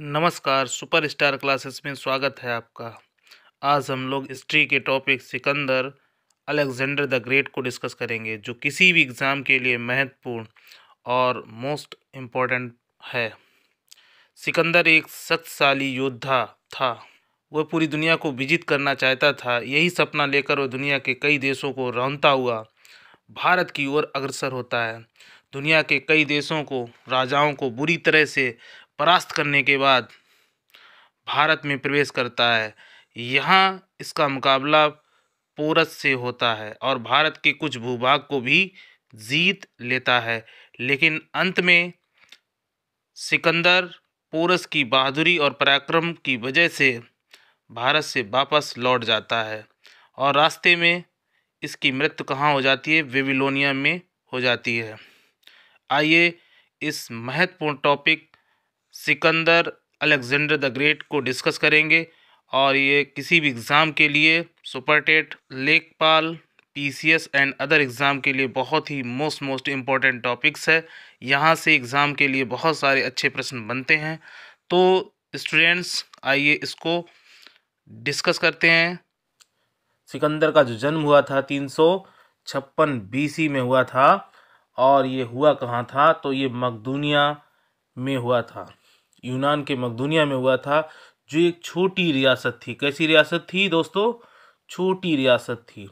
नमस्कार superstar classes में स्वागत है आपका आज हम लोग हिस्ट्री के topic Sikandar Alexander the Great को डिस्कस करेंगे जो किसी भी एग्ज़ाम के लिए महत्वपूर्ण और मोस्ट इम्पॉर्टेंट है सिकंदर एक शक्तशाली योद्धा था वह पूरी दुनिया को विजित करना चाहता था यही सपना लेकर वह दुनिया के कई देशों को रौनता हुआ भारत की ओर अग्रसर होता है दुनिया के कई देशों को राजाओं को बुरी तरह से परास्त करने के बाद भारत में प्रवेश करता है यहाँ इसका मुकाबला पोरस से होता है और भारत के कुछ भूभाग को भी जीत लेता है लेकिन अंत में सिकंदर पोरस की बहादुरी और पराक्रम की वजह से भारत से वापस लौट जाता है और रास्ते में इसकी मृत्यु कहाँ हो जाती है वेविलोनिया में हो जाती है आइए इस महत्वपूर्ण topic Sikandar Alexander the Great को डिस्कस करेंगे और ये किसी भी एग्ज़ाम के लिए super TET Lekhpal PCS and other exam के लिए बहुत ही मोस्ट मोस्ट इम्पॉर्टेंट टॉपिक्स है यहाँ से एग्ज़ाम के लिए बहुत सारे अच्छे प्रश्न बनते हैं तो स्टूडेंट्स आइए इसको डिस्कस करते हैं सिकंदर का जो जन्म हुआ था तीन सौ छप्पन बीसी में हुआ था और ये हुआ कहाँ था तो ये मकदूनिया में हुआ था यूनान के मकदूनिया में हुआ था जो एक छोटी रियासत थी कैसी रियासत थी दोस्तों छोटी रियासत थी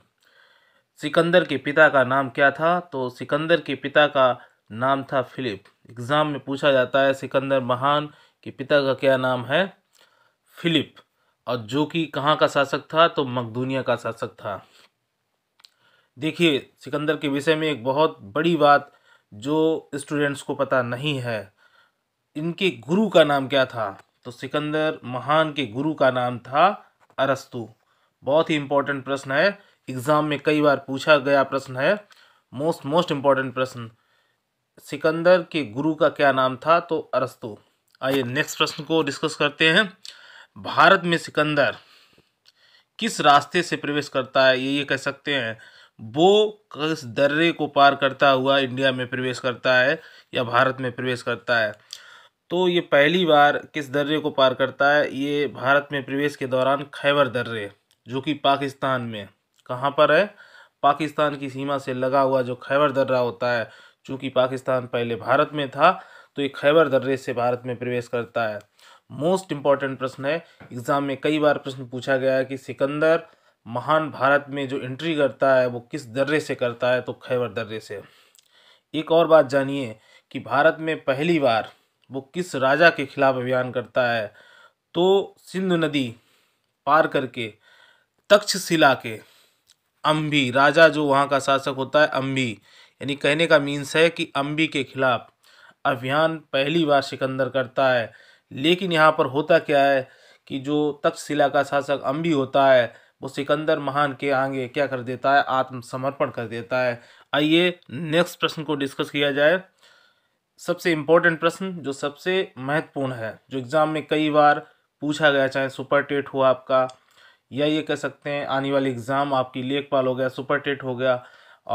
सिकंदर के पिता का नाम क्या था तो सिकंदर के पिता का नाम था फिलिप एग्ज़ाम में पूछा जाता है सिकंदर महान के पिता का क्या नाम है फिलिप और जो कि कहाँ का शासक था तो मकदूनिया का शासक था देखिए सिकंदर के विषय में एक बहुत बड़ी बात जो स्टूडेंट्स को पता नहीं है इनके गुरु का नाम क्या था तो सिकंदर महान के गुरु का नाम था अरस्तु बहुत ही इंपॉर्टेंट प्रश्न है एग्जाम में कई बार पूछा गया प्रश्न है मोस्ट मोस्ट इम्पॉर्टेंट प्रश्न सिकंदर के गुरु का क्या नाम था तो अरस्तु आइए नेक्स्ट प्रश्न को डिस्कस करते हैं भारत में सिकंदर किस रास्ते से प्रवेश करता है ये ये कह सकते हैं वो किस दर्रे को पार करता हुआ इंडिया में प्रवेश करता है या भारत में प्रवेश करता है तो ये पहली बार किस दर्रे को पार करता है ये भारत में प्रवेश के दौरान खैबर दर्रे जो कि पाकिस्तान में कहाँ पर है पाकिस्तान की सीमा से लगा हुआ जो खैबर दर्रा होता है चूँकि पाकिस्तान पहले भारत में था तो ये खैबर दर्रे से भारत में प्रवेश करता है मोस्ट इम्पॉर्टेंट प्रश्न है एग्ज़ाम में कई बार प्रश्न पूछा गया है कि सिकंदर महान भारत में जो एंट्री करता है वो किस दर्रे से करता है तो खैबर दर्रे से एक और बात जानिए कि भारत में पहली बार वो किस राजा के खिलाफ अभियान करता है तो सिंधु नदी पार करके तक्षशिला के अम्बी राजा जो वहाँ का शासक होता है अम्बी यानी कहने का मीन्स है कि अम्बी के खिलाफ अभियान पहली बार सिकंदर करता है लेकिन यहाँ पर होता क्या है कि जो तक्षशिला का शासक अम्बी होता है वो सिकंदर महान के आगे क्या कर देता है आत्मसमर्पण कर देता है आइए नेक्स्ट प्रश्न को डिस्कस किया जाए सबसे इम्पोर्टेंट प्रश्न जो सबसे महत्वपूर्ण है जो एग्ज़ाम में कई बार पूछा गया चाहे सुपर टेट हुआ आपका या ये कह सकते हैं आने वाले एग्ज़ाम आपकी लेखपाल हो गया सुपर टेट हो गया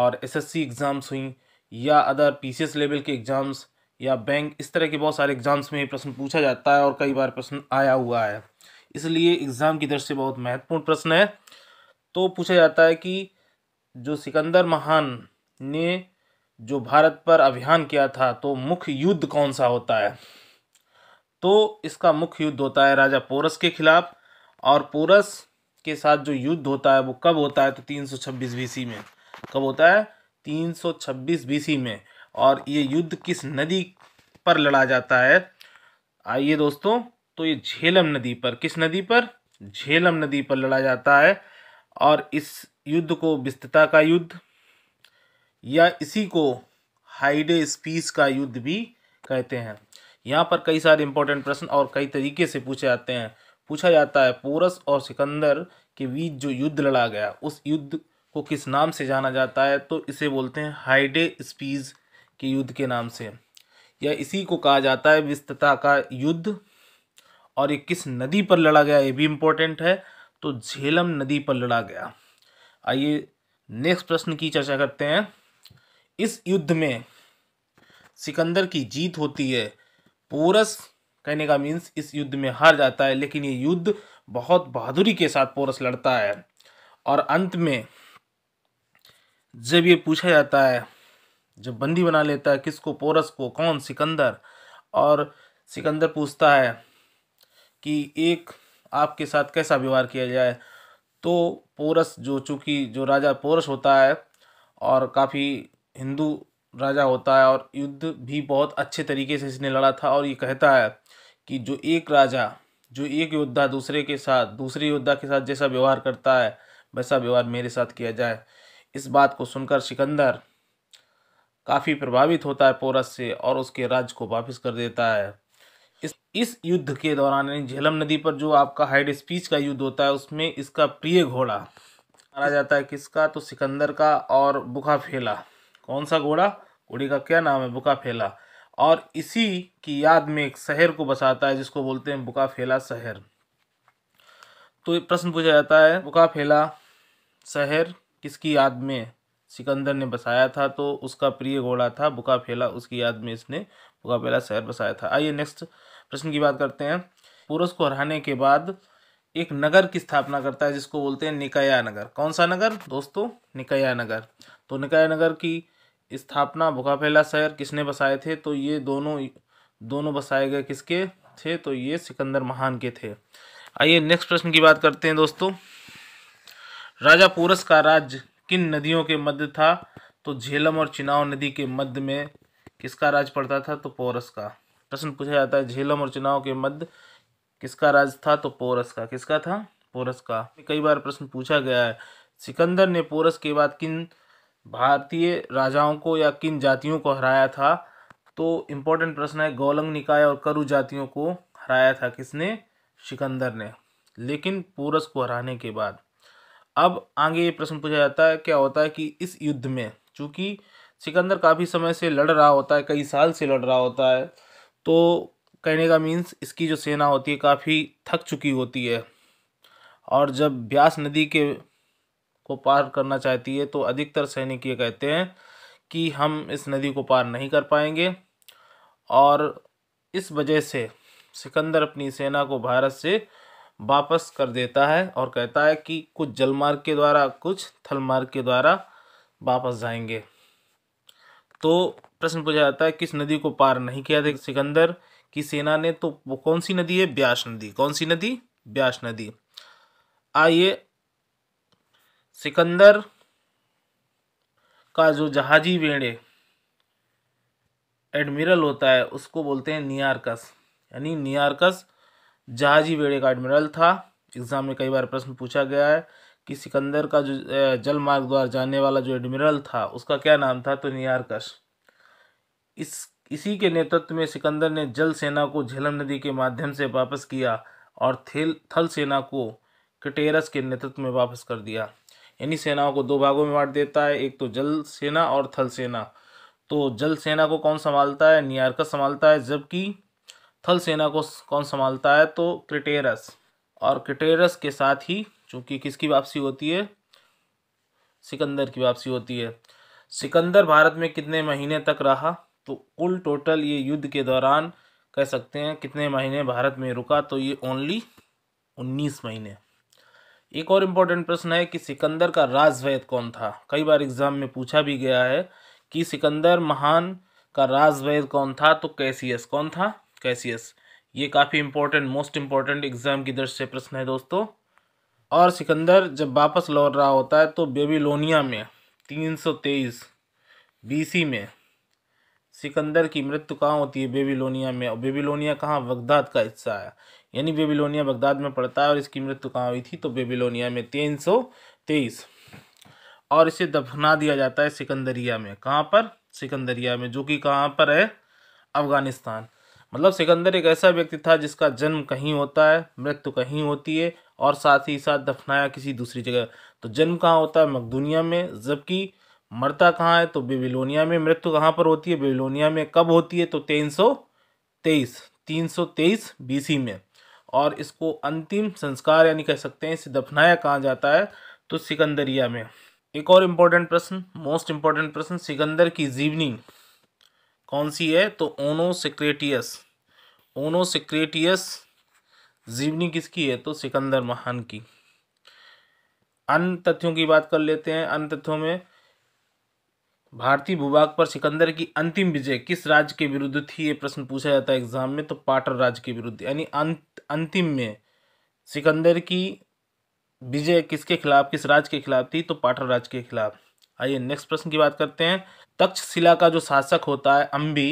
और एसएससी एग्ज़ाम्स हुई या अदर पीसीएस लेवल के एग्ज़ाम्स या बैंक इस तरह के बहुत सारे एग्ज़ाम्स में ये प्रश्न पूछा जाता है और कई बार प्रश्न आया हुआ है इसलिए एग्ज़ाम की दृष्टि बहुत महत्वपूर्ण प्रश्न है तो पूछा जाता है कि जो सिकंदर महान ने जो भारत पर अभियान किया था तो मुख्य युद्ध कौन सा होता है तो इसका मुख्य युद्ध होता है राजा पोरस के खिलाफ और पोरस के साथ जो युद्ध होता है वो कब होता है तो 326 बीसी में कब होता है 326 बीसी में और ये युद्ध किस नदी पर लड़ा जाता है आइए दोस्तों तो ये झेलम नदी पर किस नदी पर झेलम नदी पर लड़ा जाता है और इस युद्ध को विस्तता का युद्ध या इसी को हाइडे स्पीस का युद्ध भी कहते हैं यहाँ पर कई सारे इंपॉर्टेंट प्रश्न और कई तरीके से पूछे जाते हैं पूछा जाता है पोरस और सिकंदर के बीच जो युद्ध लड़ा गया उस युद्ध को किस नाम से जाना जाता है तो इसे बोलते हैं हाइडे स्पीज के युद्ध के नाम से या इसी को कहा जाता है विस्तता का युद्ध और ये किस नदी पर लड़ा गया ये भी इम्पोर्टेंट है तो झेलम नदी पर लड़ा गया आइए नेक्स्ट प्रश्न की चर्चा करते हैं इस युद्ध में सिकंदर की जीत होती है पोरस कहने का मीन्स इस युद्ध में हार जाता है लेकिन ये युद्ध बहुत बहादुरी के साथ पोरस लड़ता है और अंत में जब ये पूछा जाता है जब बंदी बना लेता है किसको पोरस को कौन सिकंदर और सिकंदर पूछता है कि एक आपके साथ कैसा व्यवहार किया जाए तो पोरस जो चूँकि जो राजा पोरस होता है और काफ़ी हिंदू राजा होता है और युद्ध भी बहुत अच्छे तरीके से इसने लड़ा था और ये कहता है कि जो एक राजा जो एक योद्धा दूसरे के साथ दूसरे योद्धा के साथ जैसा व्यवहार करता है वैसा व्यवहार मेरे साथ किया जाए इस बात को सुनकर सिकंदर काफ़ी प्रभावित होता है पोरस से और उसके राज्य को वापस कर देता है इस इस युद्ध के दौरान यानी झेलम नदी पर जो आपका हाइड स्पीच का युद्ध होता है उसमें इसका प्रिय घोड़ा मारा जाता है किसका तो सिकंदर का और बुखा फेला कौन सा घोड़ा घोड़े का क्या नाम है बुका फेला और इसी की याद में एक शहर को बसाता है जिसको बोलते हैं बुका फेला शहर तो प्रश्न पूछा जाता है बुका फेला शहर किसकी याद में सिकंदर ने बसाया था तो उसका प्रिय घोड़ा था बुका फेला उसकी याद में इसने बुका फेला शहर बसाया था आइए नेक्स्ट प्रश्न की बात करते हैं पुरुष को हराने के बाद एक नगर की स्थापना करता है जिसको बोलते हैं निकाया नगर कौन सा नगर दोस्तों निकाया नगर तो निकाया नगर की स्थापना भुकाफेला शहर किसने बसाए थे तो ये दोनों दोनों बसाए गए किसके थे तो ये सिकंदर महान के थे आइए नेक्स्ट प्रश्न की बात करते हैं दोस्तों राजा पूरस का राज्य किन नदियों के मध्य था तो झेलम और चिनाव नदी के मध्य में किसका राज पड़ता था तो पोरस का प्रश्न पूछा जाता है झेलम और चिनाव के मध्य किसका राज था तो पोरस का किसका था पोरस का कई बार प्रश्न पूछा गया है सिकंदर ने पोरस के बाद किन भारतीय राजाओं को या किन जातियों को हराया था तो इम्पोर्टेंट प्रश्न है गौलंग निकाय और करु जातियों को हराया था किसने सिकंदर ने लेकिन पूरस को हराने के बाद अब आगे ये प्रश्न पूछा जाता है क्या होता है कि इस युद्ध में चूँकि सिकंदर काफ़ी समय से लड़ रहा होता है कई साल से लड़ रहा होता है तो कहने का मीन्स इसकी जो सेना होती है काफ़ी थक चुकी होती है और जब ब्यास नदी के को पार करना चाहती है तो अधिकतर सैनिक ये कहते हैं कि हम इस नदी को पार नहीं कर पाएंगे और इस वजह से सिकंदर अपनी सेना को भारत से वापस कर देता है और कहता है कि कुछ जलमार्ग के द्वारा कुछ थल मार्ग के द्वारा वापस जाएंगे तो प्रश्न पूछा जाता है किस नदी को पार नहीं किया था सिकंदर की सेना ने तो वो कौन सी नदी है ब्यास नदी कौन सी नदी ब्यास नदी आइए सिकंदर का जो जहाजी बेड़े एडमिरल होता है उसको बोलते हैं नियारकस यानी नियारकस जहाजी बेड़े का एडमिरल था एग्ज़ाम में कई बार प्रश्न पूछा गया है कि सिकंदर का जो जल मार्ग द्वारा जाने वाला जो एडमिरल था उसका क्या नाम था तो नियारकस इस इसी के नेतृत्व में सिकंदर ने जल सेना को झेलम नदी के माध्यम से वापस किया और थेल थल सेना को कटेरस के नेतृत्व में वापस कर दिया यानी सेनाओं को दो भागों में बांट देता है एक तो जल सेना और थल सेना तो जल सेना को कौन संभालता है नियारकस संभालता है जबकि थल सेना को कौन संभालता है तो क्रिटेरस और क्रिटेरस के साथ ही चूंकि किसकी वापसी होती है सिकंदर की वापसी होती है सिकंदर भारत में कितने महीने तक रहा तो कुल टोटल ये युद्ध के दौरान कह सकते हैं कितने महीने भारत में रुका तो ये ओनली उन्नीस महीने एक और इम्पोर्टेंट प्रश्न है कि सिकंदर का राजवैद कौन था कई बार एग्जाम में पूछा भी गया है कि सिकंदर महान का राजवैद कौन था तो कैसियस कौन था कैसियस ये काफ़ी इम्पोर्टेंट मोस्ट इम्पोर्टेंट एग्जाम की दृष्टि से प्रश्न है दोस्तों और सिकंदर जब वापस लौट रहा होता है तो बेबीलोनिया में बी सी में सिकंदर की मृत्यु कहाँ होती है बेबीलोनिया में और बेबीलोनिया कहाँ बगदाद का हिस्सा है यानी बेबीलोनिया बगदाद में पड़ता है और इसकी मृत्यु कहाँ हुई थी तो बेबीलोनिया में तीन सौ तेईस और इसे दफना दिया जाता है सिकंदरिया में कहाँ पर सिकंदरिया में जो कि कहाँ पर है अफगानिस्तान मतलब सिकंदर एक ऐसा व्यक्ति था जिसका जन्म कहीं होता है मृत्यु कहीं होती है और साथ ही साथ दफनाया किसी दूसरी जगह तो जन्म कहाँ होता है मकदूनिया में जबकि मरता कहाँ है तो बेबीलोनिया में मृत्यु कहाँ पर होती है बेबीलोनिया में कब होती है तो तीन सौ तेईस तीन सौ तेईस बीसी में और इसको अंतिम संस्कार यानी कह सकते हैं इसे दफनाया कहाँ जाता है तो सिकंदरिया में एक और इम्पोर्टेंट प्रश्न मोस्ट इम्पोर्टेंट प्रश्न सिकंदर की जीवनी कौन सी है तो ओनो सिक्रेटियस ओनो सिक्रेटियस जीवनी किसकी है तो सिकंदर महान की अन्य तथ्यों की बात कर लेते हैं अन्य तथ्यों में भारतीय भूभाग पर सिकंदर की अंतिम विजय किस राज्य के विरुद्ध थी ये प्रश्न पूछा जाता है एग्जाम में तो पाटर राज्य के विरुद्ध यानी अंत अंतिम में सिकंदर की विजय किसके खिलाफ किस राज्य के खिलाफ थी तो पाटर राज्य के खिलाफ आइए नेक्स्ट प्रश्न की बात करते हैं तक्षशिला का जो शासक होता है अम्बी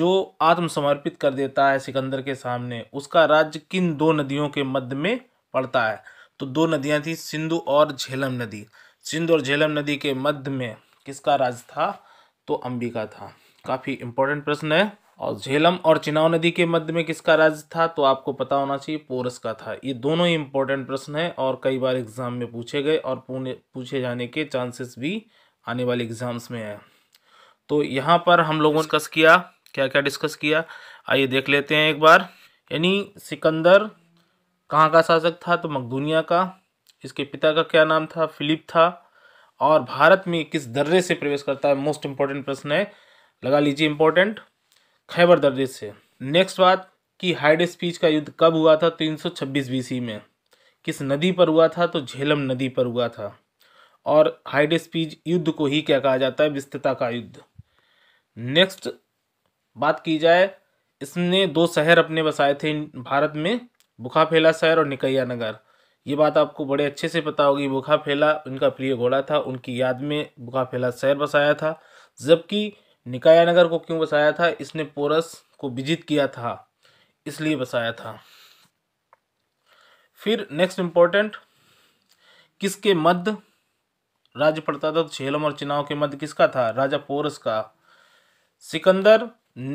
जो आत्मसमर्पित कर देता है सिकंदर के सामने उसका राज्य किन दो नदियों के मध्य में पड़ता है तो दो नदियाँ थी सिंधु और झेलम नदी सिंधु और झेलम नदी के मध्य में किसका राज था तो अंबिका था काफ़ी इम्पोर्टेंट प्रश्न है और झेलम और चिनाव नदी के मध्य में किसका राज्य था तो आपको पता होना चाहिए पोरस का था ये दोनों ही इम्पोर्टेंट प्रश्न है और कई बार एग्जाम में पूछे गए और पूछे जाने के चांसेस भी आने वाले एग्जाम्स में है तो यहाँ पर हम लोगों ने डिस्कस किया क्या क्या डिस्कस किया आइए देख लेते हैं एक बार यानी सिकंदर कहाँ का शासक था तो मकदूनिया का इसके पिता का क्या नाम था फिलिप था और भारत में किस दर्रे से प्रवेश करता है मोस्ट इम्पोर्टेंट प्रश्न है लगा लीजिए इम्पोर्टेंट खैबर दर्रे से नेक्स्ट बात कि हाइड स्पीच का युद्ध कब हुआ था 326 बीसी में किस नदी पर हुआ था तो झेलम नदी पर हुआ था और हाइड स्पीच युद्ध को ही क्या कहा जाता है विस्तृता का युद्ध नेक्स्ट बात की जाए इसने दो शहर अपने बसाए थे भारत में बुखाफेला शहर और निकैया नगर ये बात आपको बड़े अच्छे से पता होगी बुखा फैला उनका प्रिय घोड़ा था उनकी याद में बुखा फैला शहर बसाया था जबकि निकाया नगर को क्यों बसाया था इसने पोरस को विजित किया था इसलिए बसाया था फिर नेक्स्ट इम्पोर्टेंट किसके मध्य राज्य पड़ता था झेलम और चिनाव के मध्य किसका था राजा पोरस का सिकंदर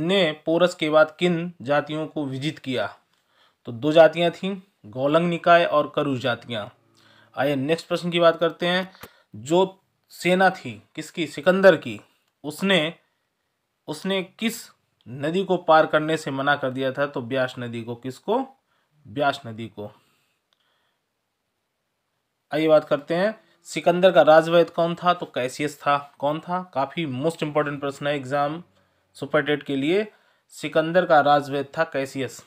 ने पोरस के बाद किन जातियों को विजित किया तो दो जातियां थीं गोलंग निकाय और करु जातियाँ आइए नेक्स्ट प्रश्न की बात करते हैं जो सेना थी किसकी सिकंदर की उसने उसने किस नदी को पार करने से मना कर दिया था तो ब्यास नदी को किसको ब्यास नदी को आइए बात करते हैं सिकंदर का राजवैद कौन था तो कैसियस था कौन था काफ़ी मोस्ट इंपॉर्टेंट प्रश्न है एग्जाम सुपर डेट के लिए सिकंदर का राजवैद था कैसियस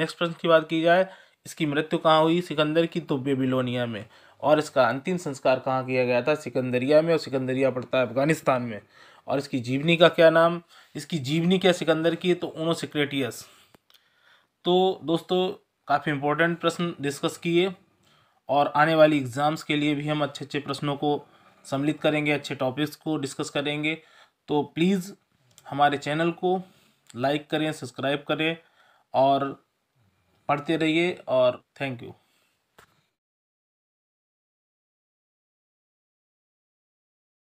नेक्स्ट प्रश्न की बात की जाए इसकी मृत्यु कहाँ हुई सिकंदर की तो बेबिलोनिया में और इसका अंतिम संस्कार कहाँ किया गया था सिकंदरिया में और सिकंदरिया पड़ता है अफगानिस्तान में और इसकी जीवनी का क्या नाम इसकी जीवनी क्या सिकंदर की है तो ओनो सिक्रेटियस तो दोस्तों काफ़ी इंपॉर्टेंट प्रश्न डिस्कस किए और आने वाली एग्ज़ाम्स के लिए भी हम अच्छे अच्छे प्रश्नों को सम्मिलित करेंगे अच्छे टॉपिक्स को डिस्कस करेंगे तो प्लीज़ हमारे चैनल को लाइक करें सब्सक्राइब करें और पढ़ते रहिए और थैंक यू